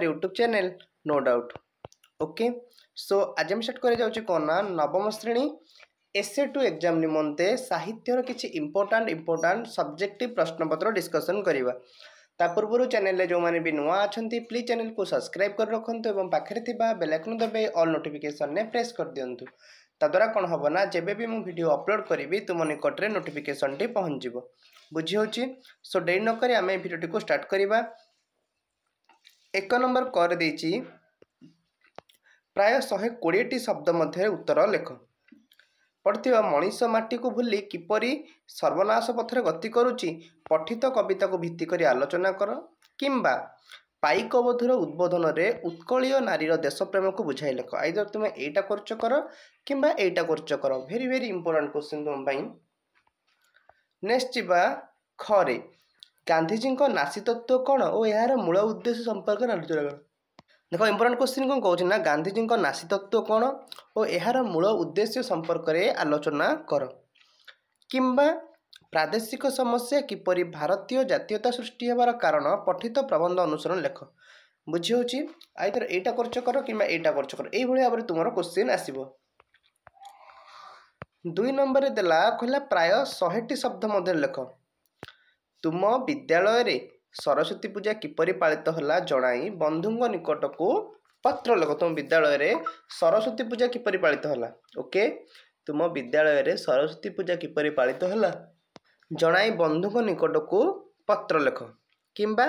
to our YouTube channel no doubt okay so ଆଜି ଆମେ start କରାଯାଉଛି କ'ଣ ନା ନବମ ଶ୍ରେଣୀ ଏସ୍ଏ ଟୁ ଏକ୍ଜାମ୍ ନିମନ୍ତେ ସାହିତ୍ୟର କିଛି ଇମ୍ପୋର୍ଟାଣ୍ଟ ଇମ୍ପୋର୍ଟାଣ୍ଟ ସବଜେକ୍ଟିଭ୍ ପ୍ରଶ୍ନପତ୍ର ଡିସ୍କସନ୍ କରିବା ତା ପୂର୍ବରୁ ଚ୍ୟାନେଲରେ ଯେଉଁମାନେ ବି ନୂଆ ଅଛନ୍ତି ପ୍ଲିଜ୍ ଚ୍ୟାନେଲକୁ ସବସ୍କ୍ରାଇବ୍ କରି ରଖନ୍ତୁ ଏବଂ ପାଖରେ ଥିବା ବେଲାଇକନ୍ ଦବାଇ ଅଲ୍ ନୋଟିଫିକେସନ୍ରେ ପ୍ରେସ୍ କରିଦିଅନ୍ତୁ ତାଦ୍ୱାରା କ'ଣ ହେବ ନା ଯେବେ ବି ମୁଁ ଭିଡ଼ିଓ ଅପଲୋଡ଼ କରିବି ତୁମ ନିକଟରେ ନୋଟିଫିକେସନ୍ଟି ପହଞ୍ଚିବ ବୁଝି ହେଉଛି ସୋ ଡେରି ନକରି ଆମେ ଭିଡ଼ିଓଟିକୁ ଷ୍ଟାର୍ଟ କରିବା ଏକ ନମ୍ବର କରିଦେଇଛି ପ୍ରାୟ ଶହେ କୋଡ଼ିଏଟି ଶବ୍ଦ ମଧ୍ୟରେ ଉତ୍ତର ଲେଖ ପଢ଼ିଥିବା ମଣିଷ ମାଟିକୁ ଭୁଲି କିପରି ସର୍ବନାଶ ପଥରେ ଗତି କରୁଛି ପଠିତ କବିତାକୁ ଭିତ୍ତି କରି ଆଲୋଚନା କର କିମ୍ବା ପାଇକବଧୂର ଉଦ୍ବୋଧନରେ ଉତ୍କଳୀୟ ନାରୀର ଦେଶପ୍ରେମକୁ ବୁଝାଇ ଲେଖ ଆଇଦର ତୁମେ ଏଇଟା କରୁଛ କର କିମ୍ବା ଏଇଟା କରୁଛ କର ଭେରି ଭେରି ଇମ୍ପୋର୍ଟାଣ୍ଟ କୋଶ୍ଚିନ୍ ତୁମ ପାଇଁ ନେକ୍ସଟ୍ ଯିବା ଖରେ ଗାନ୍ଧିଜୀଙ୍କ ନାସିତତ୍ଵ କ'ଣ ଓ ଏହାର ମୂଳ ଉଦ୍ଦେଶ୍ୟ ସମ୍ପର୍କରେ ଆଲୋଚନା କର ଦେଖ ଇମ୍ପୋର୍ଟାଣ୍ଟ କ୍ୱେଶ୍ଚିନ୍ କ'ଣ କହୁଛି ନା ଗାନ୍ଧିଜୀଙ୍କ ନାସିତତ୍ଵ କ'ଣ ଓ ଏହାର ମୂଳ ଉଦ୍ଦେଶ୍ୟ ସମ୍ପର୍କରେ ଆଲୋଚନା କର କିମ୍ବା ପ୍ରାଦେଶିକ ସମସ୍ୟା କିପରି ଭାରତୀୟ ଜାତୀୟତା ସୃଷ୍ଟି ହେବାର କାରଣ ପଠିତ ପ୍ରବନ୍ଧ ଅନୁସରଣ ଲେଖ ବୁଝିହେଉଛି ଆଇଥର ଏଇଟା କରୁଛ କର କିମ୍ବା ଏଇଟା କରୁଛ କର ଏଇଭଳି ଭାବରେ ତୁମର କ୍ୱେଶ୍ଚିନ୍ ଆସିବ ଦୁଇ ନମ୍ବରରେ ଦେଲା କହିଲା ପ୍ରାୟ ଶହେଟି ଶବ୍ଦ ମଧ୍ୟରେ ଲେଖ ତୁମ ବିଦ୍ୟାଳୟରେ ସରସ୍ଵତୀ ପୂଜା କିପରି ପାଳିତ ହେଲା ଜଣାଇ ବନ୍ଧୁଙ୍କ ନିକଟକୁ ପତ୍ର ଲେଖ ତୁମ ବିଦ୍ୟାଳୟରେ ସରସ୍ୱତୀ ପୂଜା କିପରି ପାଳିତ ହେଲା ଓକେ ତୁମ ବିଦ୍ୟାଳୟରେ ସରସ୍ଵତୀ ପୂଜା କିପରି ପାଳିତ ହେଲା ଜଣାଇ ବନ୍ଧୁଙ୍କ ନିକଟକୁ ପତ୍ର ଲେଖ କିମ୍ବା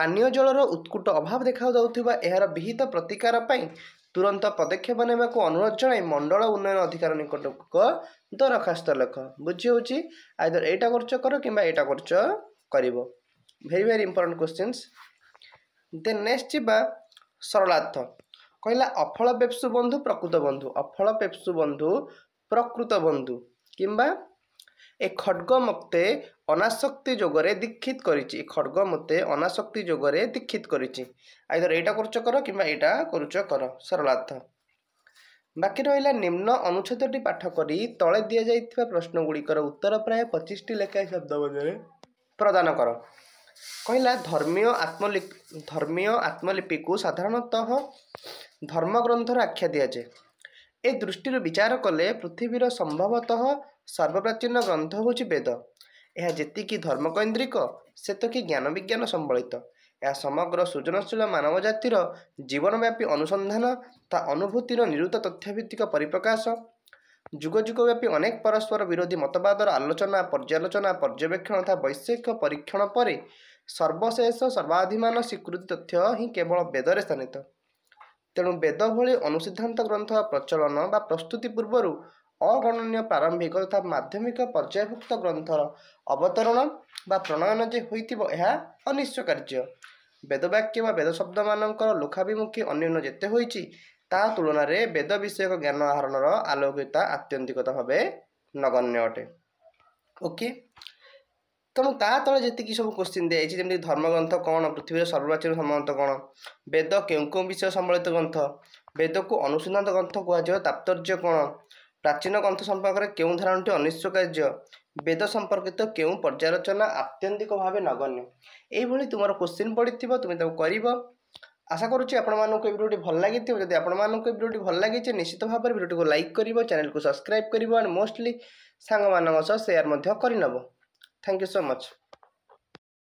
ପାନୀୟ ଜଳର ଉତ୍କୃଟ ଅଭାବ ଦେଖାଯାଉଥିବା ଏହାର ବିହିତ ପ୍ରତିକାର ପାଇଁ ତୁରନ୍ତ ପଦକ୍ଷେପ ନେବାକୁ ଅନୁରୋଧ ଜଣାଇ ମଣ୍ଡଳ ଉନ୍ନୟନ ଅଧିକାର ନିକଟକୁ ଦରଖାସ୍ତ ଲେଖ ବୁଝି ହେଉଛି ଆଇଦର ଏଇଟା କରୁଛ କର କିମ୍ବା ଏଇଟା କରୁଛ କରିବ very very important questions then next ଯିବା ସରଳାର୍ଥ କହିଲା ଅଫଳ ପେପ୍ସୁ ବନ୍ଧୁ ପ୍ରକୃତ ବନ୍ଧୁ ଅଫଳ ପେପ୍ସୁ ବନ୍ଧୁ ପ୍ରକୃତ ବନ୍ଧୁ କିମ୍ବା ଏ ଖଡ଼ଗ ମୋତେ ଅନାଶକ୍ତି ଯୋଗରେ ଦୀକ୍ଷିତ କରିଛି ଖଡ଼ଗ ମୋତେ ଅନାଶକ୍ତି ଯୋଗରେ ଦୀକ୍ଷିତ କରିଛି ଆଇଧର ଏଇଟା କରୁଛ କର କିମ୍ବା ଏଇଟା କରୁଛ କର ସରଳାର୍ଥ ବାକି ରହିଲା ନିମ୍ନ ଅନୁଚ୍ଛେଦଟି ପାଠ କରି ତଳେ ଦିଆଯାଇଥିବା ପ୍ରଶ୍ନଗୁଡ଼ିକର ଉତ୍ତର ପ୍ରାୟ ପଚିଶଟି ଲେଖାଏଁ ଶବ୍ଦ ମଧ୍ୟରେ ପ୍ରଦାନ କର କହିଲା ଧର୍ମୀୟ ଆତ୍ମଲିପି ଧର୍ମୀୟ ଆତ୍ମଲିପିକୁ ସାଧାରଣତଃ ଧର୍ମଗ୍ରନ୍ଥର ଆଖ୍ୟା ଦିଆଯାଏ ଏ ଦୃଷ୍ଟିରୁ ବିଚାର କଲେ ପୃଥିବୀର ସମ୍ଭବତଃ ସର୍ବପ୍ରାଚୀନ ଗ୍ରନ୍ଥ ହେଉଛି ବେଦ ଏହା ଯେତିକି ଧର୍ମକୈନ୍ଦ୍ରିକ ସେତିକି ଜ୍ଞାନ ବିଜ୍ଞାନ ସମ୍ବଳିତ ଏହା ସମଗ୍ର ସୃଜନଶୀଳ ମାନବ ଜାତିର ଜୀବନବ୍ୟାପୀ ଅନୁସନ୍ଧାନ ତା ଅନୁଭୂତିର ନିରୁତ ଭିତ୍ତିକ ପରିପ୍ରକାଶ ଯୁଗ ଯୁଗ ବ୍ୟାପୀ ଅନେକ ପରସ୍ପର ବିରୋଧୀ ମତବାଦର ଆଲୋଚନା ପର୍ଯ୍ୟାଲୋଚନା ପର୍ଯ୍ୟବେକ୍ଷଣ ତଥା ବୈଷୟିକ ପରୀକ୍ଷଣ ପରେ ସର୍ବଶେଷ ସର୍ବାଧିମାନ ସ୍ୱୀକୃତି ତଥ୍ୟ ହିଁ କେବଳ ବେଦରେ ସ୍ଥାନିତ ତେଣୁ ବେଦ ଭଳି ଅନୁସିଦ୍ଧାନ୍ତ ଗ୍ରନ୍ଥ ପ୍ରଚଳନ ବା ପ୍ରସ୍ତୁତି ପୂର୍ବରୁ ଅଗଣନୀୟ ପ୍ରାରମ୍ଭିକ ତଥା ମାଧ୍ୟମିକ ପର୍ଯ୍ୟାୟଭୁକ୍ତ ଗ୍ରନ୍ଥର ଅବତରଣ ବା ପ୍ରଣୟନ ଯେ ହୋଇଥିବ ଏହା ଅନିଶ୍ଚୟ କାର୍ଯ୍ୟ ବେଦବାକ୍ୟ ବା ବେଦଶବ୍ଦମାନଙ୍କର ଶବ୍ଦମାନଙ୍କର ଲୋକାଭିମୁଖୀ ଅନ୍ୟୁନ ଯେତେ ହୋଇଛି ତା ତୁଳନାରେ ବେଦ ବିଷୟକ ଜ୍ଞାନ ଆହରଣର ଆଲୌକିକତା ଆତ୍ୟନ୍ତିକତା ଭାବେ ନଗଣ୍ୟ ଅଟେ ଓକେ ତେଣୁ ତା ତଳେ ଯେତିକି ସବୁ କୋଶ୍ଚିନ୍ ଦିଆଯାଇଛି ଯେମିତି ଧର୍ମଗ୍ରନ୍ଥ କ'ଣ ପୃଥିବୀର ସର୍ବପ୍ରାଚୀନ ଧର୍ମଗ୍ରନ୍ଥ କ'ଣ ବେଦ କେଉଁ କେଉଁ ବିଷୟ ସମ୍ବଳିତ ଗ୍ରନ୍ଥ ବେଦକୁ ଅନୁସନ୍ଧାନ ଗ୍ରନ୍ଥ କୁହାଯିବ ତାତ୍ପର୍ଯ୍ୟ କ'ଣ ପ୍ରାଚୀନ ଗ୍ରନ୍ଥ ସମ୍ପର୍କରେ କେଉଁ ଧାରଣାଟି ଅନିଶ୍ଚକାର୍ଯ୍ୟ ବେଦ ସମ୍ପର୍କିତ କେଉଁ ପର୍ଯ୍ୟାଲୋଚନା ଆତ୍ୟନ୍ତିକ ଭାବେ ନଗଣ୍ୟ ଏହିଭଳି ତୁମର କୋଶ୍ଚିନ୍ ପଡ଼ିଥିବ ତୁମେ ତାକୁ କରିବ ଆଶା କରୁଛି ଆପଣମାନଙ୍କୁ আপনার এই ଭଲ ଲାଗିଥିବ ଯଦି ଆପଣମାନଙ୍କୁ আপনার এই ଭଲ ଲାଗିଛି ନିଶ୍ଚିତ ଭାବରେ ভাবে ଲାଇକ୍ କରିବ ଚ୍ୟାନେଲ୍କୁ ସବସ୍କ୍ରାଇବ୍ କରିବ ଆଣ୍ଡ ମୋଷ୍ଟଲି ସାଙ୍ଗମାନଙ୍କ ସହ ସେୟାର୍ ମଧ୍ୟ କରିନେବ Thank you so much.